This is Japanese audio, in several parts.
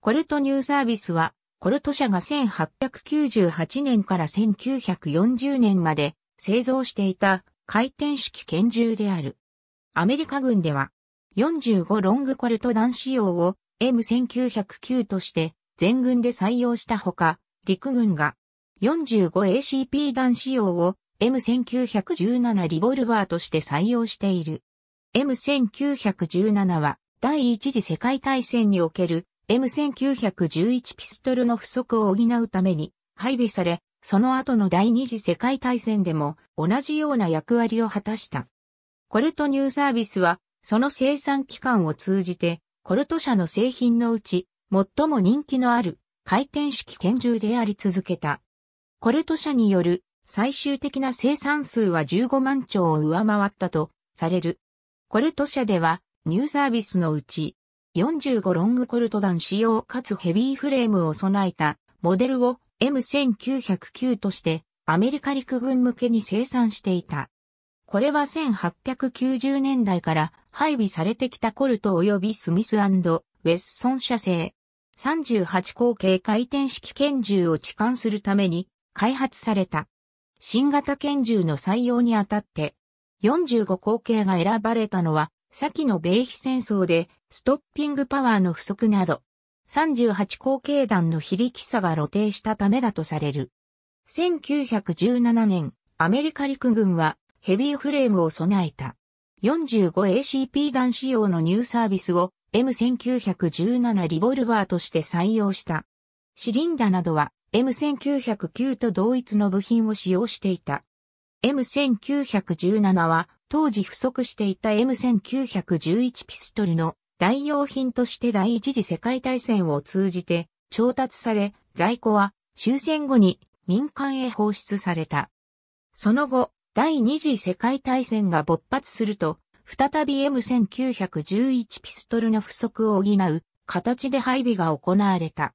コルトニューサービスは、コルト社が1898年から1940年まで製造していた回転式拳銃である。アメリカ軍では、45ロングコルト弾仕様を M1909 として全軍で採用したほか、陸軍が 45ACP 弾仕様を M1917 リボルバーとして採用している。M1917 は第一次世界大戦における M1911 ピストルの不足を補うために配備され、その後の第二次世界大戦でも同じような役割を果たした。コルトニューサービスは、その生産期間を通じて、コルト社の製品のうち、最も人気のある回転式拳銃であり続けた。コルト社による最終的な生産数は15万丁を上回ったとされる。コルト社では、ニューサービスのうち、45ロングコルト弾仕様かつヘビーフレームを備えたモデルを M1909 としてアメリカ陸軍向けに生産していた。これは1890年代から配備されてきたコルト及びスミスウェッソン社製。38口径回転式拳銃を置換するために開発された。新型拳銃の採用にあたって45口径が選ばれたのは先の米比戦争で、ストッピングパワーの不足など、38口径弾の非力さが露呈したためだとされる。1917年、アメリカ陸軍はヘビーフレームを備えた 45ACP 弾仕様のニューサービスを M1917 リボルバーとして採用した。シリンダなどは M1909 と同一の部品を使用していた。M1917 は当時不足していた M1911 ピストルの代用品として第一次世界大戦を通じて調達され、在庫は終戦後に民間へ放出された。その後、第二次世界大戦が勃発すると、再び M1911 ピストルの不足を補う形で配備が行われた。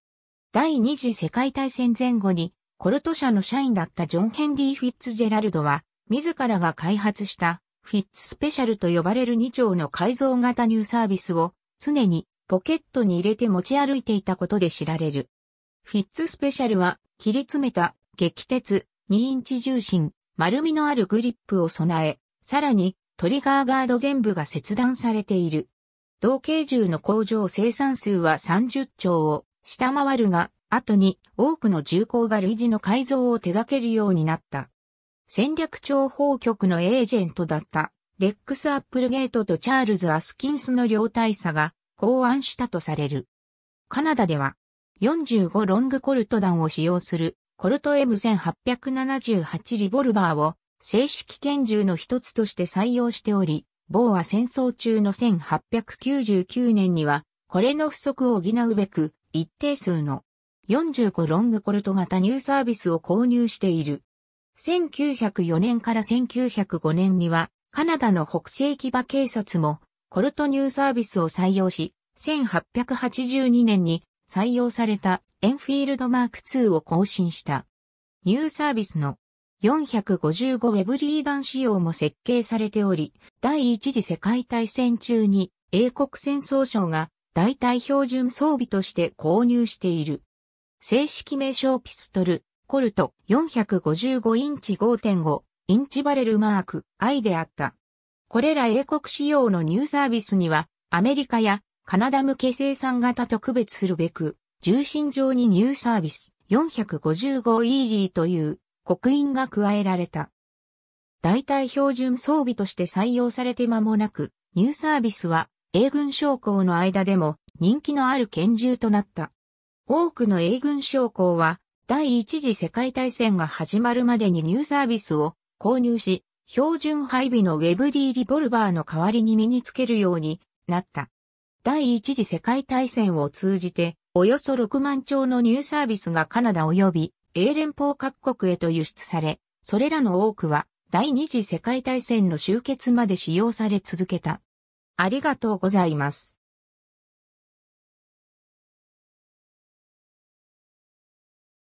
第二次世界大戦前後にコルト社の社員だったジョン・ヘンリー・フィッツジェラルドは、自らが開発したフィッツスペシャルと呼ばれる2丁の改造型ニューサービスを常にポケットに入れて持ち歩いていたことで知られる。フィッツスペシャルは切り詰めた激鉄2インチ重心丸みのあるグリップを備え、さらにトリガーガード全部が切断されている。同型銃の工場生産数は30丁を下回るが、後に多くの銃口が類似の改造を手掛けるようになった。戦略情報局のエージェントだった、レックス・アップルゲートとチャールズ・アスキンスの両大佐が考案したとされる。カナダでは、45ロングコルト弾を使用するコルト M1878 リボルバーを正式拳銃の一つとして採用しており、某は戦争中の1899年には、これの不足を補うべく、一定数の45ロングコルト型ニューサービスを購入している。1904年から1905年には、カナダの北西騎馬警察も、コルトニューサービスを採用し、1882年に採用されたエンフィールドマーク2を更新した。ニューサービスの4 5 5ウェブリーダン仕様も設計されており、第一次世界大戦中に英国戦争省が代替標準装備として購入している。正式名称ピストル、コルト455インチ5.5インチバレルマーク I であった。これら英国仕様のニューサービスにはアメリカやカナダ向け生産型と区別するべく重心上にニューサービス4 5 5 e ーという刻印が加えられた。代替標準装備として採用されて間もなく、ニューサービスは英軍将校の間でも人気のある拳銃となった。多くの英軍将校は第一次世界大戦が始まるまでにニューサービスを購入し、標準配備のウェブ D リボルバーの代わりに身につけるようになった。第一次世界大戦を通じて、およそ6万兆のニューサービスがカナダ及び英連邦各国へと輸出され、それらの多くは第二次世界大戦の終結まで使用され続けた。ありがとうございます。